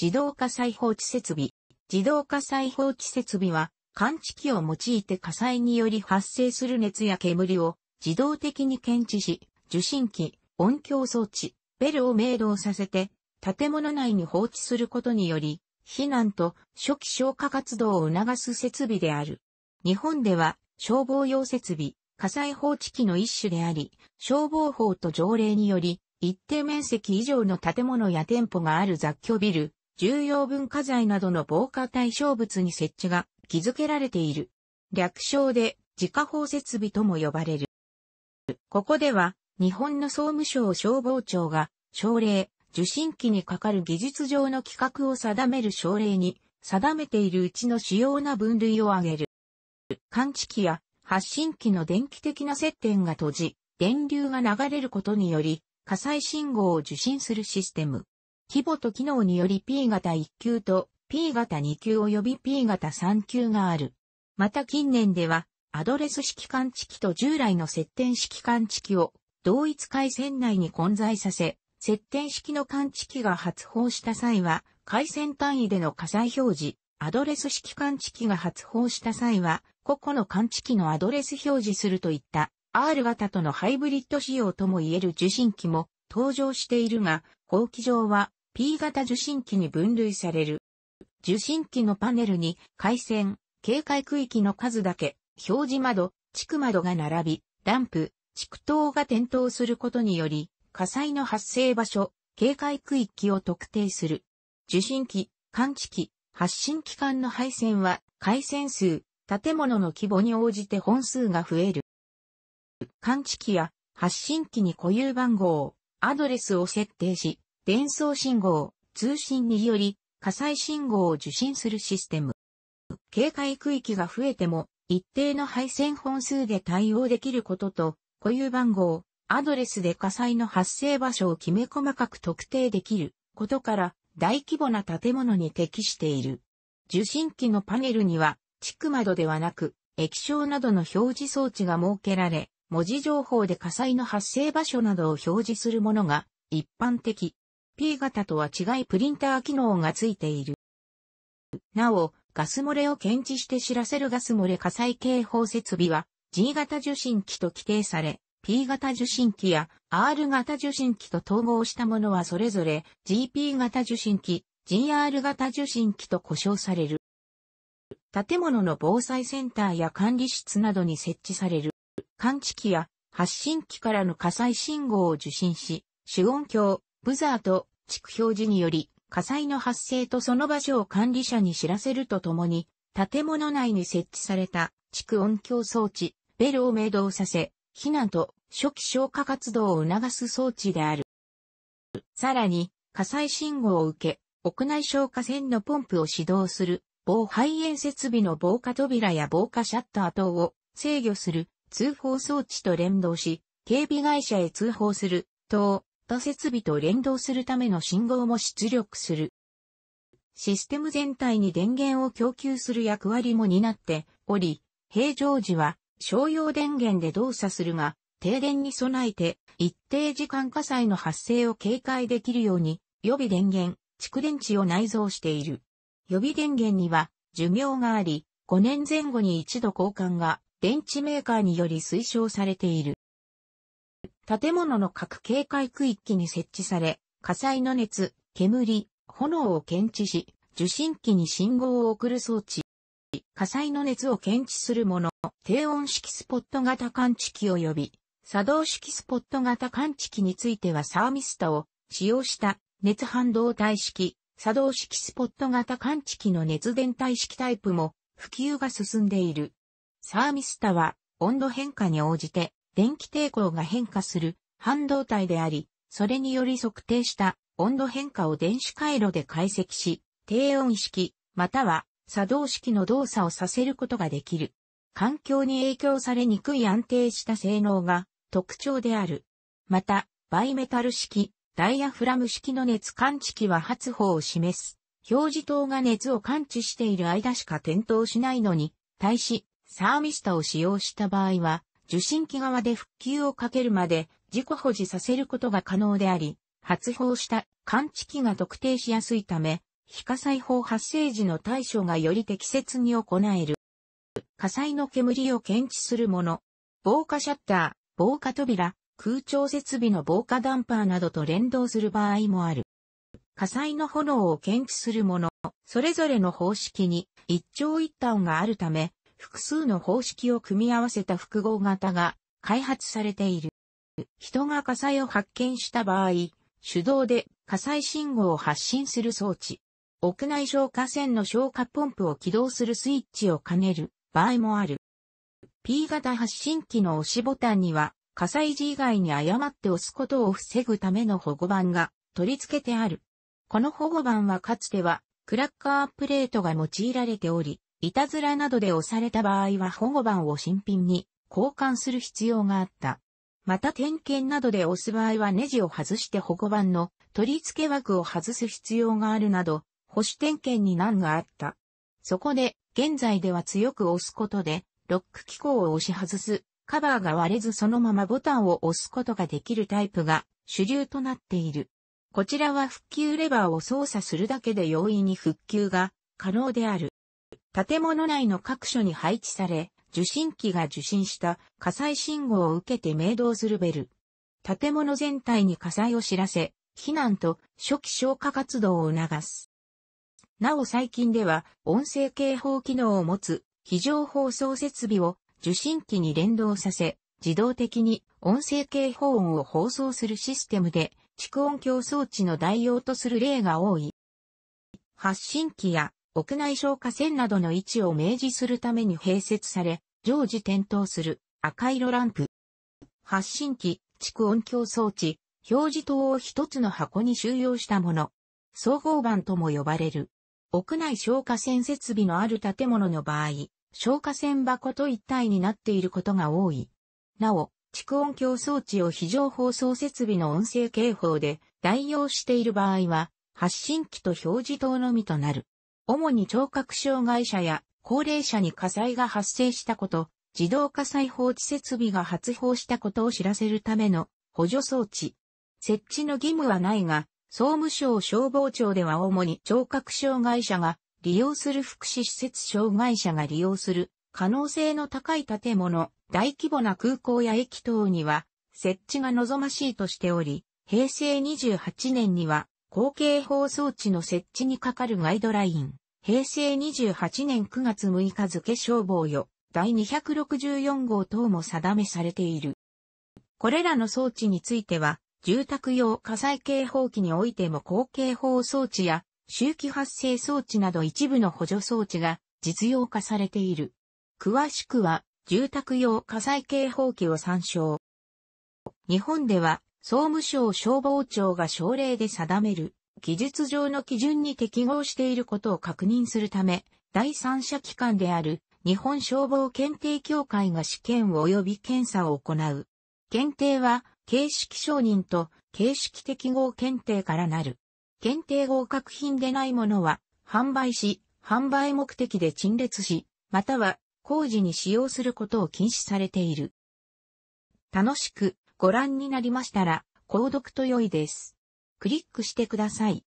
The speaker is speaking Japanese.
自動火災放置設備。自動火災放置設備は、感知器を用いて火災により発生する熱や煙を自動的に検知し、受信機、音響装置、ベルを明動させて、建物内に放置することにより、避難と初期消火活動を促す設備である。日本では消防用設備、火災放置器の一種であり、消防法と条例により、一定面積以上の建物や店舗がある雑居ビル、重要文化財などの防火対象物に設置が築けられている。略称で自家法設備とも呼ばれる。ここでは日本の総務省消防庁が省令、受信機にかかる技術上の規格を定める省令に定めているうちの主要な分類を挙げる。感知器や発信機の電気的な接点が閉じ、電流が流れることにより火災信号を受信するシステム。規模と機能により P 型1級と P 型2級及び P 型3級がある。また近年では、アドレス式感知器と従来の接点式感知器を同一回線内に混在させ、接点式の感知器が発報した際は、回線単位での火災表示、アドレス式感知器が発報した際は、個々の感知器のアドレス表示するといった R 型とのハイブリッド仕様とも言える受信機も登場しているが、後期上は P 型受信機に分類される。受信機のパネルに回線、警戒区域の数だけ、表示窓、地区窓が並び、ランプ、区灯が点灯することにより、火災の発生場所、警戒区域を特定する。受信機、感知機、発信機関の配線は、回線数、建物の規模に応じて本数が増える。感知機や発信機に固有番号、アドレスを設定し、伝送信号、通信により、火災信号を受信するシステム。警戒区域が増えても、一定の配線本数で対応できることと、固有番号、アドレスで火災の発生場所をきめ細かく特定できることから、大規模な建物に適している。受信機のパネルには、地区窓ではなく、液晶などの表示装置が設けられ、文字情報で火災の発生場所などを表示するものが一般的 P 型とは違いプリンター機能がついている。なお、ガス漏れを検知して知らせるガス漏れ火災警報設備は G 型受信機と規定され、P 型受信機や R 型受信機と統合したものはそれぞれ GP 型受信機、GR 型受信機と呼称される。建物の防災センターや管理室などに設置される。感知器や発信機からの火災信号を受信し、主音響、ブザーと地区表示により、火災の発生とその場所を管理者に知らせるとともに、建物内に設置された地区音響装置、ベルを鳴動させ、避難と初期消火活動を促す装置である。さらに、火災信号を受け、屋内消火栓のポンプを始動する、防肺炎設備の防火扉や防火シャッター等を制御する通報装置と連動し、警備会社へ通報する等た設備と連動するための信号も出力する。システム全体に電源を供給する役割も担っており、平常時は商用電源で動作するが、停電に備えて一定時間火災の発生を警戒できるように予備電源、蓄電池を内蔵している。予備電源には寿命があり、5年前後に一度交換が電池メーカーにより推奨されている。建物の各警戒区域に設置され、火災の熱、煙、炎を検知し、受信機に信号を送る装置。火災の熱を検知するもの、低温式スポット型感知器及び、作動式スポット型感知器についてはサーミスタを使用した熱半導体式、作動式スポット型感知器の熱伝体式タイプも普及が進んでいる。サーミスタは温度変化に応じて電気抵抗が変化する半導体であり、それにより測定した温度変化を電子回路で解析し、低温式、または作動式の動作をさせることができる。環境に影響されにくい安定した性能が特徴である。また、バイメタル式、ダイヤフラム式の熱感知器は発砲を示す。表示灯が熱を感知している間しか点灯しないのに、対し、サーミスタを使用した場合は、受信機側で復旧をかけるまで自己保持させることが可能であり、発砲した感知器が特定しやすいため、非火災法発生時の対処がより適切に行える。火災の煙を検知するもの、防火シャッター、防火扉、空調設備の防火ダンパーなどと連動する場合もある。火災の炎を検知するもの、それぞれの方式に一長一短があるため、複数の方式を組み合わせた複合型が開発されている。人が火災を発見した場合、手動で火災信号を発信する装置。屋内消火栓の消火ポンプを起動するスイッチを兼ねる場合もある。P 型発信機の押しボタンには火災時以外に誤って押すことを防ぐための保護板が取り付けてある。この保護板はかつてはクラッカープレートが用いられており、いたずらなどで押された場合は保護板を新品に交換する必要があった。また点検などで押す場合はネジを外して保護板の取り付け枠を外す必要があるなど、保守点検に難があった。そこで、現在では強く押すことで、ロック機構を押し外す、カバーが割れずそのままボタンを押すことができるタイプが主流となっている。こちらは復旧レバーを操作するだけで容易に復旧が可能である。建物内の各所に配置され、受信機が受信した火災信号を受けて鳴動するベル。建物全体に火災を知らせ、避難と初期消火活動を促す。なお最近では音声警報機能を持つ非常放送設備を受信機に連動させ、自動的に音声警報音を放送するシステムで、蓄音響装置の代用とする例が多い。発信機や屋内消火栓などの位置を明示するために併設され、常時点灯する赤色ランプ。発信機、蓄音響装置、表示灯を一つの箱に収容したもの。総合板とも呼ばれる。屋内消火栓設備のある建物の場合、消火栓箱と一体になっていることが多い。なお、蓄音響装置を非常放送設備の音声警報で代用している場合は、発信機と表示灯のみとなる。主に聴覚障害者や高齢者に火災が発生したこと、自動火災放置設備が発放したことを知らせるための補助装置。設置の義務はないが、総務省消防庁では主に聴覚障害者が利用する福祉施設障害者が利用する可能性の高い建物、大規模な空港や駅等には設置が望ましいとしており、平成28年には後継放送地の設置にかかるガイドライン、平成28年9月6日付消防よ、第264号等も定めされている。これらの装置については、住宅用火災警報器においても後警報装置や周期発生装置など一部の補助装置が実用化されている。詳しくは、住宅用火災警報器を参照。日本では、総務省消防庁が省令で定める技術上の基準に適合していることを確認するため、第三者機関である日本消防検定協会が試験及び検査を行う。検定は形式承認と形式適合検定からなる。検定合格品でないものは販売し、販売目的で陳列し、または工事に使用することを禁止されている。楽しくご覧になりましたら、購読と良いです。クリックしてください。